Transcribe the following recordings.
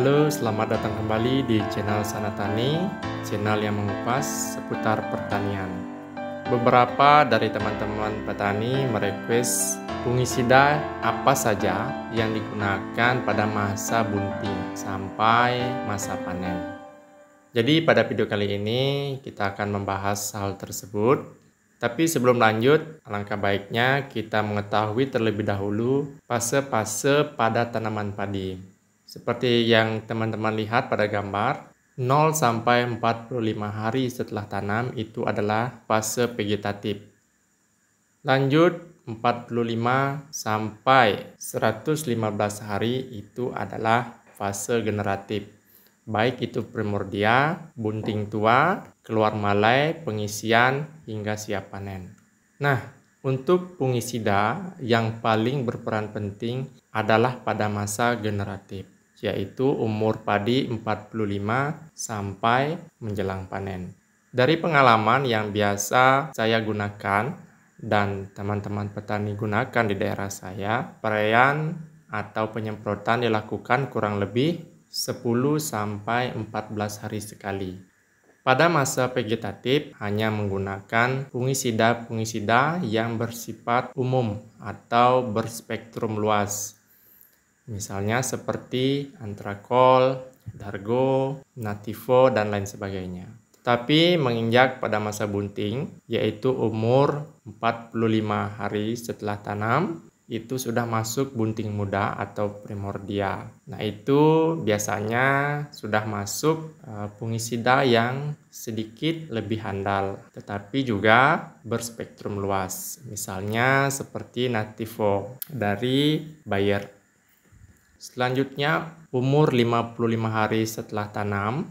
Halo, selamat datang kembali di channel Sanatani, channel yang mengupas seputar pertanian. Beberapa dari teman-teman petani merequest fungisida apa saja yang digunakan pada masa bunting sampai masa panen. Jadi pada video kali ini kita akan membahas hal tersebut. Tapi sebelum lanjut, alangkah baiknya kita mengetahui terlebih dahulu fase-fase pada tanaman padi. Seperti yang teman-teman lihat pada gambar, 0 sampai 45 hari setelah tanam itu adalah fase vegetatif. Lanjut 45 sampai 115 hari itu adalah fase generatif. Baik itu primordia, bunting tua, keluar malai, pengisian hingga siap panen. Nah, untuk fungisida yang paling berperan penting adalah pada masa generatif yaitu umur padi 45 sampai menjelang panen. Dari pengalaman yang biasa saya gunakan dan teman-teman petani gunakan di daerah saya, perayaan atau penyemprotan dilakukan kurang lebih 10 sampai 14 hari sekali. Pada masa vegetatif hanya menggunakan fungisida-fungisida yang bersifat umum atau berspektrum luas Misalnya seperti antrakol, dargo, nativo, dan lain sebagainya. Tapi menginjak pada masa bunting, yaitu umur 45 hari setelah tanam, itu sudah masuk bunting muda atau primordia. Nah, itu biasanya sudah masuk fungisida eh, fungisida yang sedikit lebih handal, tetapi juga berspektrum luas. Misalnya seperti Nativo dari Bayer Selanjutnya, umur 55 hari setelah tanam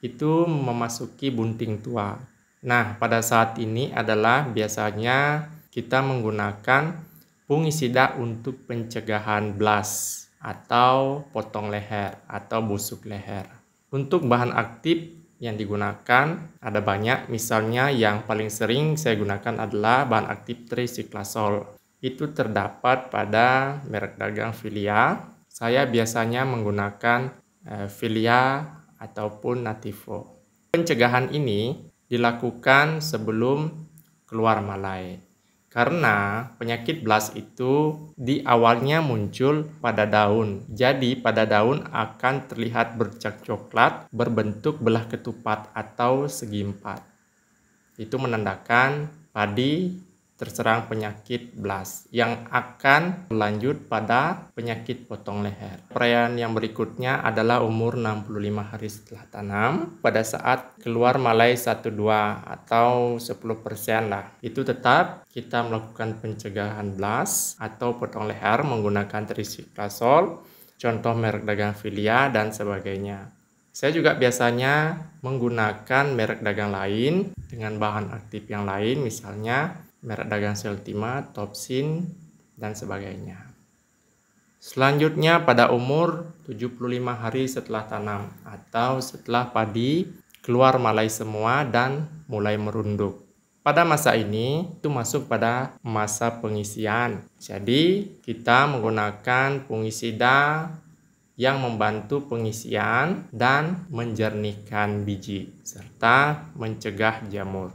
itu memasuki bunting tua. Nah, pada saat ini adalah biasanya kita menggunakan fungisida untuk pencegahan blas atau potong leher atau busuk leher. Untuk bahan aktif yang digunakan ada banyak, misalnya yang paling sering saya gunakan adalah bahan aktif trisiklasol. Itu terdapat pada merek dagang Filia, saya biasanya menggunakan eh, Filia ataupun Nativo. Pencegahan ini dilakukan sebelum keluar malai. Karena penyakit blas itu di awalnya muncul pada daun. Jadi pada daun akan terlihat bercak coklat berbentuk belah ketupat atau segi empat. Itu menandakan padi terserang penyakit BLAS yang akan berlanjut pada penyakit potong leher. Perayaan yang berikutnya adalah umur 65 hari setelah tanam pada saat keluar malai 1-2 atau 10% lah. Itu tetap kita melakukan pencegahan BLAS atau potong leher menggunakan trisiklasol, contoh merek dagang filia dan sebagainya. Saya juga biasanya menggunakan merek dagang lain dengan bahan aktif yang lain misalnya merek dagang Seltima, Topsin, dan sebagainya. Selanjutnya pada umur 75 hari setelah tanam atau setelah padi keluar malai semua dan mulai merunduk. Pada masa ini itu masuk pada masa pengisian. Jadi kita menggunakan fungisida yang membantu pengisian dan menjernihkan biji serta mencegah jamur.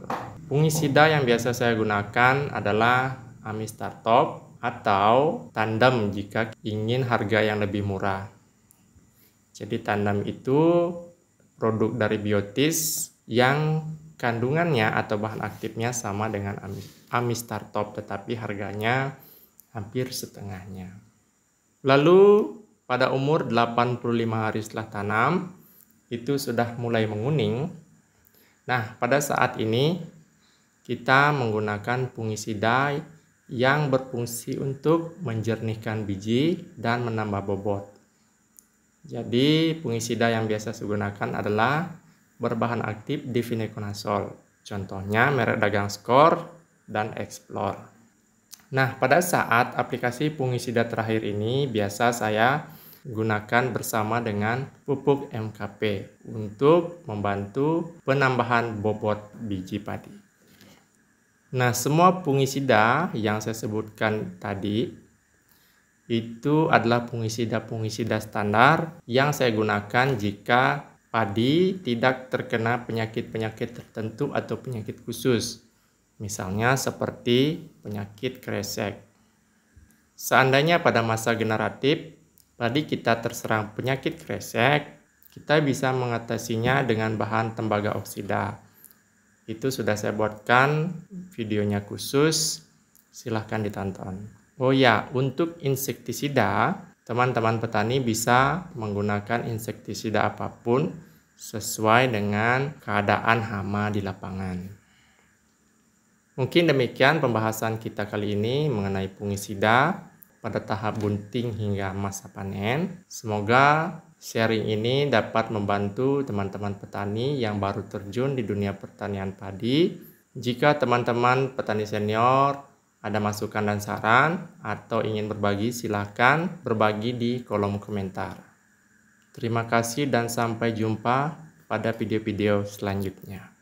Fungisida yang biasa saya gunakan adalah Amistar Top atau tandem jika ingin harga yang lebih murah. Jadi tandem itu produk dari biotis yang kandungannya atau bahan aktifnya sama dengan Amistar Top tetapi harganya hampir setengahnya. Lalu pada umur 85 hari setelah tanam itu sudah mulai menguning. Nah, pada saat ini kita menggunakan fungisida yang berfungsi untuk menjernihkan biji dan menambah bobot. Jadi, fungisida yang biasa digunakan adalah berbahan aktif divinekonazol. Contohnya merek dagang Score dan Explore. Nah, pada saat aplikasi fungisida terakhir ini biasa saya gunakan bersama dengan pupuk MKP untuk membantu penambahan bobot biji padi. Nah, semua fungisida yang saya sebutkan tadi itu adalah fungisida-fungisida standar yang saya gunakan jika padi tidak terkena penyakit-penyakit tertentu atau penyakit khusus. Misalnya seperti penyakit kresek. Seandainya pada masa generatif padi kita terserang penyakit kresek, kita bisa mengatasinya dengan bahan tembaga oksida itu sudah saya buatkan videonya khusus silahkan ditonton oh ya untuk insektisida teman-teman petani bisa menggunakan insektisida apapun sesuai dengan keadaan hama di lapangan mungkin demikian pembahasan kita kali ini mengenai fungisida pada tahap bunting hingga masa panen semoga Sharing ini dapat membantu teman-teman petani yang baru terjun di dunia pertanian padi. Jika teman-teman petani senior ada masukan dan saran atau ingin berbagi, silakan berbagi di kolom komentar. Terima kasih dan sampai jumpa pada video-video selanjutnya.